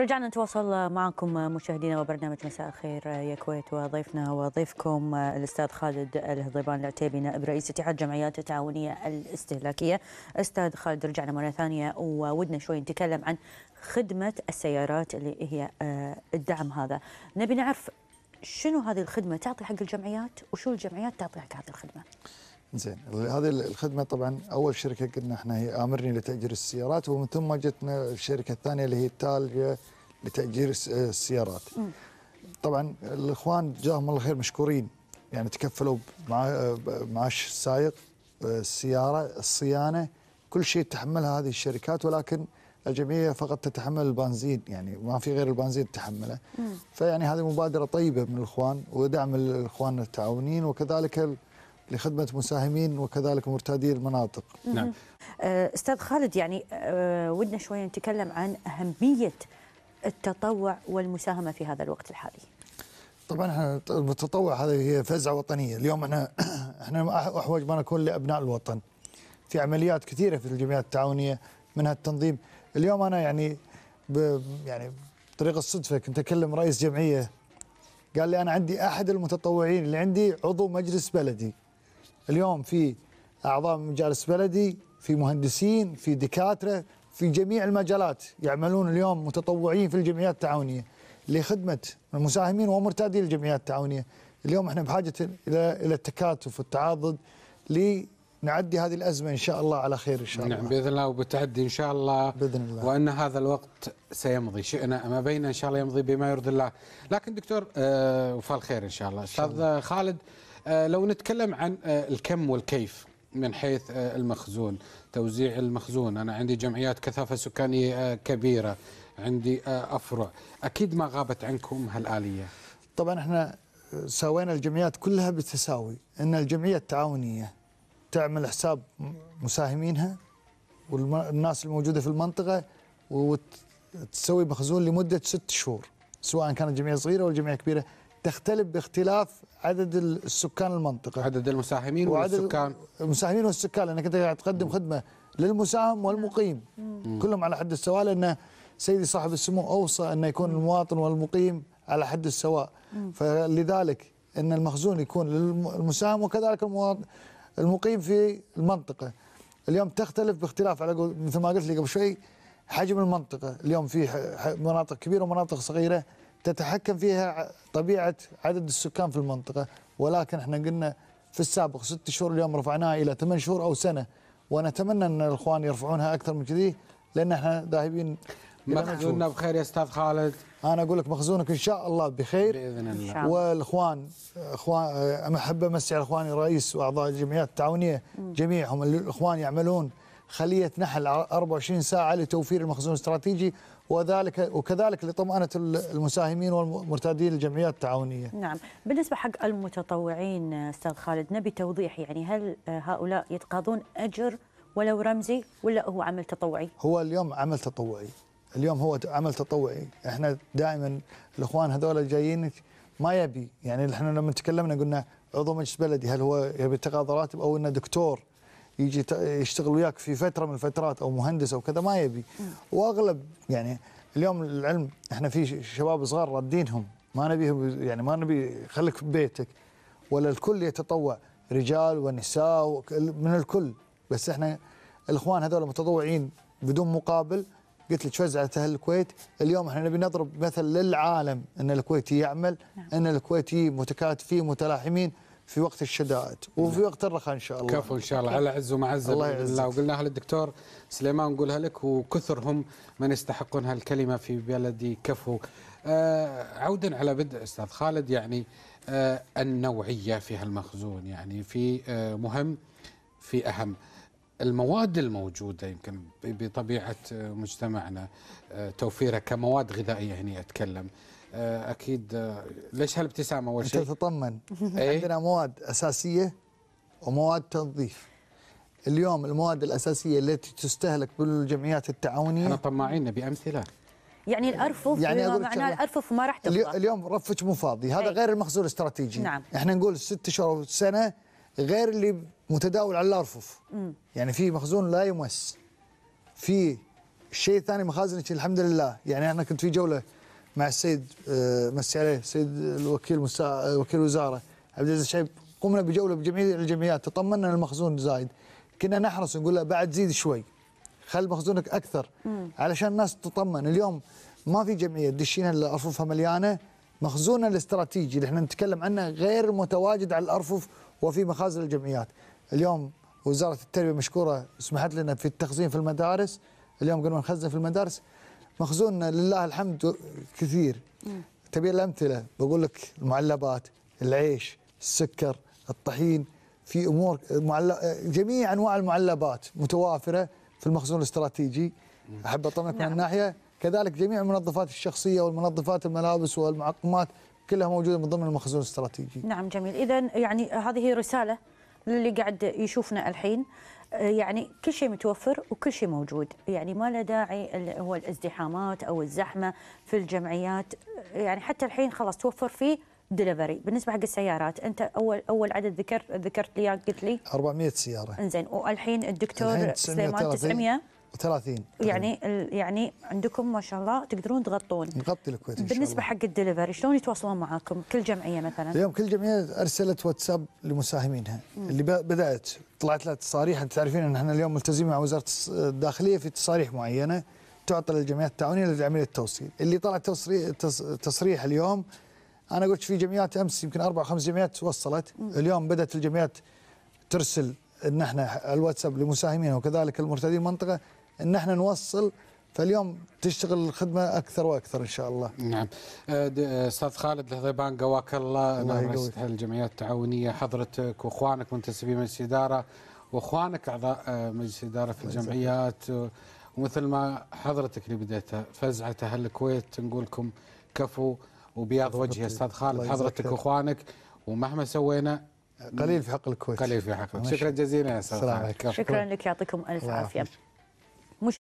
رجعنا نتواصل معكم مشاهدينا وبرنامج مساء الخير يا كويت وضيفنا وضيفكم آه، الاستاذ خالد الهضيبان العتيبي نائب رئيس اتحاد الجمعيات التعاونيه الاستهلاكيه. استاذ خالد رجعنا مره ثانيه وودنا شوي نتكلم عن خدمه السيارات اللي هي آه، الدعم هذا. نبي نعرف شنو هذه الخدمه تعطي حق الجمعيات وشو الجمعيات تعطي حق هذه الخدمه؟ زين هذه الخدمه طبعا اول شركه قلنا احنا هي امرني لتاجير السيارات ومن ثم جتنا الشركه الثانيه اللي هي تالجا لتاجير السيارات. طبعا الاخوان جزاهم الله خير مشكورين يعني تكفلوا معاش السائق السياره الصيانه كل شيء تحملها هذه الشركات ولكن الجمعيه فقط تتحمل البنزين يعني ما في غير البنزين تحمله فيعني هذه مبادره طيبه من الاخوان ودعم الاخوان التعاونيين وكذلك لخدمة مساهمين وكذلك مرتادي المناطق نعم آه، أستاذ خالد يعني آه، ودنا شوية نتكلم عن أهمية التطوع والمساهمة في هذا الوقت الحالي طبعا احنا التطوع هذه هي فزعه وطنيه، اليوم احنا احنا احوج ما نكون لابناء الوطن. في عمليات كثيره في الجمعيات التعاونيه منها التنظيم، اليوم انا يعني ب يعني بطريقة الصدفه كنت اكلم رئيس جمعيه قال لي انا عندي احد المتطوعين اللي عندي عضو مجلس بلدي. اليوم في اعضاء مجالس بلدي في مهندسين في دكاتره في جميع المجالات يعملون اليوم متطوعين في الجمعيات التعاونيه لخدمه المساهمين ومرتادي الجمعيات التعاونيه اليوم احنا بحاجه الى الى التكاتف والتعاضد لنعدي هذه الازمه ان شاء الله على خير ان شاء نعم الله نعم باذن الله وبتعدي ان شاء الله باذن الله وان هذا الوقت سيمضي شئنا اما بينا ان شاء الله يمضي بما يرضي الله لكن دكتور آه، وفاء الخير ان شاء الله استاذ خالد آه، لو نتكلم عن آه، الكم والكيف من حيث آه، المخزون توزيع المخزون أنا عندي جمعيات كثافة سكانية كبيرة عندي أفرع أكيد ما غابت عنكم هالآلية طبعا احنا سوينا الجمعيات كلها بالتساوي ان الجمعيه التعاونيه تعمل حساب مساهمينها والناس الموجوده في المنطقه وتسوي مخزون لمده ست شهور سواء كانت جمعيه صغيره او جمعيه كبيره تختلف باختلاف عدد السكان المنطقه عدد المساهمين والسكان المساهمين والسكان لانك انت قاعد تقدم خدمه للمساهم والمقيم مم. كلهم على حد السواء لان سيدي صاحب السمو اوصى ان يكون المواطن والمقيم على حد السواء فلذلك ان المخزون يكون للمساهم وكذلك المواطن المقيم في المنطقه اليوم تختلف باختلاف على قول مثل ما قلت لي قبل شوي حجم المنطقه اليوم في مناطق كبيره ومناطق صغيره تتحكم فيها طبيعه عدد السكان في المنطقه ولكن احنا قلنا في السابق ست شهور اليوم رفعناها الى ثمان شهور او سنه ونتمنى ان الاخوان يرفعونها اكثر من كذي لان احنا ذاهبين مخزوننا بخير يا استاذ خالد انا اقول لك مخزونك ان شاء الله بخير باذن الله والاخوان اخوان احب امسي على اخواني رئيس واعضاء الجمعيات التعاونيه جميعهم الاخوان يعملون خليه نحل 24 ساعه لتوفير المخزون الاستراتيجي وذلك وكذلك لطمأنة المساهمين والمرتادين للجمعيات التعاونية. نعم، بالنسبة حق المتطوعين استاذ خالد نبي توضيح يعني هل هؤلاء يتقاضون اجر ولو رمزي ولا هو عمل تطوعي؟ هو اليوم عمل تطوعي. اليوم هو عمل تطوعي، احنا دائما الاخوان هذول جايين ما يبي، يعني احنا لما تكلمنا قلنا عضو مجلس بلدي هل هو يبي يتقاضى راتب او انه دكتور يجي يشتغل وياك في فتره من الفترات او مهندس او كذا ما يبي واغلب يعني اليوم العلم احنا في شباب صغار رادينهم ما نبيهم يعني ما نبي خليك في بيتك ولا الكل يتطوع رجال ونساء من الكل بس احنا الاخوان هذول متطوعين بدون مقابل قلت لك فزعه اهل الكويت اليوم احنا نبي نضرب مثل للعالم ان الكويتي يعمل نعم. ان الكويتي متكاتفين متلاحمين في وقت الشدائد وفي وقت الرخاء ان شاء الله كفو ان شاء الله على عز ومعز الله يعزك الله وقلناها للدكتور سليمان نقولها لك وكثرهم من يستحقون هالكلمه في بلدي كفو آه عودا على بدء استاذ خالد يعني آه النوعيه في هالمخزون يعني في آه مهم في اهم المواد الموجوده يمكن بطبيعه مجتمعنا آه، توفيرها كمواد غذائيه هنا يعني اتكلم آه، اكيد آه، ليش هالابتسامه اول شيء؟ انت تطمن إيه؟ عندنا مواد اساسيه ومواد تنظيف اليوم المواد الاساسيه التي تستهلك بالجمعيات التعاونيه احنا طماعين نبي امثله يعني الارفف يعني معناه الارفف ما راح تفضل اليوم رفك مو فاضي هذا أي. غير المخزون الاستراتيجي نعم. احنا نقول ست شهور سنه غير اللي متداول على الارفف يعني في مخزون لا يمس في شيء ثاني مخازنك الحمد لله يعني انا كنت في جوله مع السيد آه، مسي عليه السيد الوكيل مسا آه، وكيل الوزاره عبد العزيز الشعيب قمنا بجوله بجميع الجمعيات تطمنا ان المخزون زايد كنا نحرص نقول له بعد زيد شوي خل مخزونك اكثر علشان الناس تطمن اليوم ما في جمعيه تدشينا ارففها مليانه مخزوننا الاستراتيجي اللي احنا نتكلم عنه غير متواجد على الارفف وفي مخازن الجمعيات اليوم وزاره التربيه مشكوره سمحت لنا في التخزين في المدارس اليوم قلنا نخزن في المدارس مخزوننا لله الحمد كثير تبي الامثله بقول لك المعلبات العيش السكر الطحين في امور جميع انواع المعلبات متوافره في المخزون الاستراتيجي احب اطمنك نعم. من الناحيه كذلك جميع المنظفات الشخصيه والمنظفات الملابس والمعقمات كلها موجوده من ضمن المخزون الاستراتيجي. نعم جميل، اذا يعني هذه رساله للي قاعد يشوفنا الحين آه، يعني كل شيء متوفر وكل شيء موجود يعني ما له داعي هو الازدحامات او الزحمه في الجمعيات آه، يعني حتى الحين خلاص توفر فيه دليفري بالنسبه حق السيارات انت اول اول عدد ذكرت ذكرت لي قلت لي 400 سياره انزين والحين الدكتور الحين سليمان 900 30 يعني يعني عندكم ما شاء الله تقدرون تغطون نغطي الكويت إن بالنسبه شاء الله. حق الدليفري شلون يتواصلون معاكم كل جمعيه مثلا اليوم كل جمعيه ارسلت واتساب لمساهمينها مم. اللي بدات طلعت لها تصاريح انت تعرفين ان احنا اليوم ملتزمين مع وزاره الداخليه في تصاريح معينه تعطى للجمعيات التعاونيه لعمليه التوصيل اللي طلع تصريح, تصريح اليوم انا قلت في جمعيات امس يمكن اربع خمس جمعيات وصلت اليوم بدات الجمعيات ترسل ان احنا الواتساب لمساهمين وكذلك المرتدين المنطقه ان احنا نوصل فاليوم تشتغل الخدمه اكثر واكثر ان شاء الله. نعم. أه، استاذ خالد الهضيبان قواك الله, الله رئيس الجمعيات التعاونيه حضرتك واخوانك منتسبين مجلس اداره واخوانك اعضاء أه، مجلس اداره في الجمعيات ومثل ما حضرتك اللي بديتها فزعه اهل الكويت نقول لكم كفو وبياض وجهي يا استاذ خالد حضرتك واخوانك ومهما سوينا قليل في حق الكويت قليل في حق الكويت شكرا جزيلا يا استاذ شكرا لك يعطيكم الف عافيه